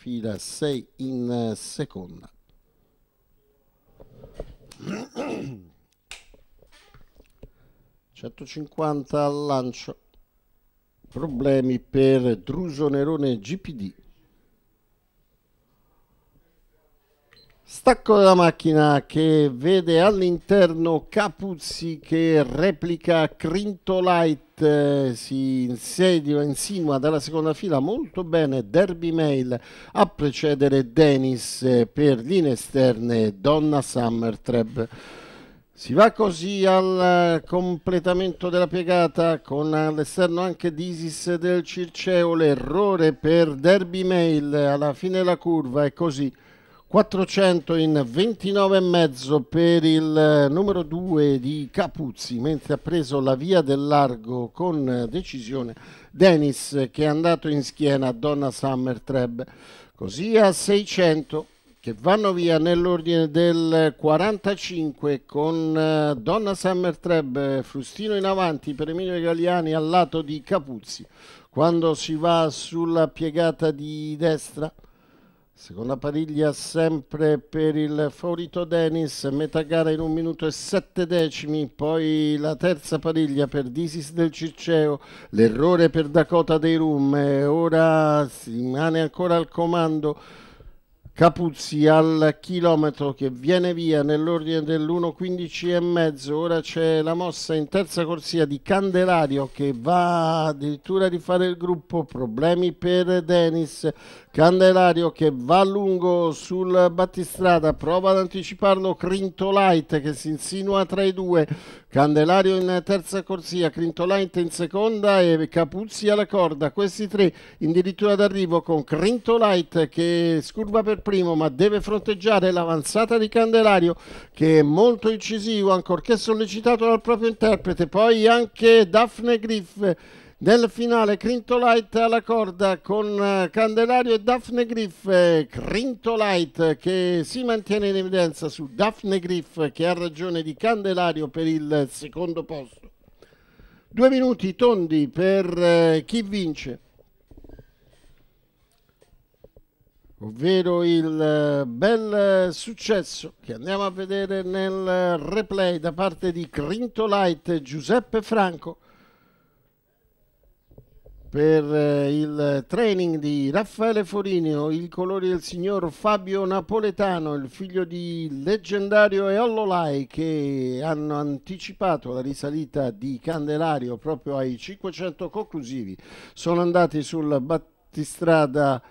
fila 6 in eh, seconda. mm 150 al lancio. Problemi per Druso Nerone GPD. Stacco della macchina che vede all'interno Capuzzi che replica Crintolite, eh, si insedia, insinua dalla seconda fila molto bene Derby Mail a precedere Dennis per linee esterne Donna Summertreb. Si va così al completamento della piegata con all'esterno anche Disis del Circeo, l'errore per Derby Mail alla fine della curva è così 400 in 29,5 per il eh, numero 2 di Capuzzi, mentre ha preso la via del largo con decisione Dennis che è andato in schiena a Donna Summer Treb. Così a 600 che vanno via nell'ordine del 45 con eh, Donna Summer Treb, Frustino in avanti per Emilio Galiani al lato di Capuzzi. Quando si va sulla piegata di destra Seconda pariglia sempre per il favorito Dennis, metà gara in un minuto e sette decimi, poi la terza pariglia per Disis del Circeo, l'errore per Dakota dei Rum, ora si rimane ancora al comando Capuzzi al chilometro che viene via nell'ordine dell'1.15 e mezzo. Ora c'è la mossa in terza corsia di Candelario che va addirittura a rifare il gruppo. Problemi per Denis. Candelario che va lungo sul battistrada, prova ad anticiparlo Crintolite che si insinua tra i due. Candelario in terza corsia, Crintolite in seconda e Capuzzi alla corda. Questi tre addirittura d'arrivo con Crintolite che scurva per primo, ma deve fronteggiare l'avanzata di Candelario che è molto incisivo, ancorché sollecitato dal proprio interprete. Poi anche Daphne Griff nel finale Crintolite alla corda con eh, Candelario e Daphne Griff eh, Crintolite che si mantiene in evidenza su Daphne Griff che ha ragione di Candelario per il secondo posto due minuti tondi per eh, chi vince ovvero il eh, bel eh, successo che andiamo a vedere nel eh, replay da parte di Crintolite Giuseppe Franco per il training di Raffaele Forinio, i colori del signor Fabio Napoletano, il figlio di leggendario Eollolai che hanno anticipato la risalita di Candelario proprio ai 500 conclusivi. Sono andati sul battistrada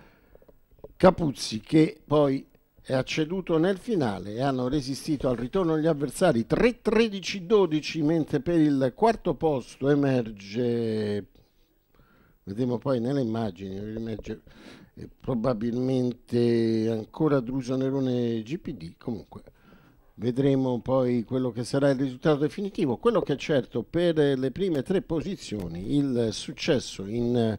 Capuzzi che poi è acceduto nel finale e hanno resistito al ritorno degli avversari 3-13-12 mentre per il quarto posto emerge vedremo poi nelle immagini emerge eh, probabilmente ancora Druso Nerone GPD comunque vedremo poi quello che sarà il risultato definitivo quello che è certo per le prime tre posizioni il successo in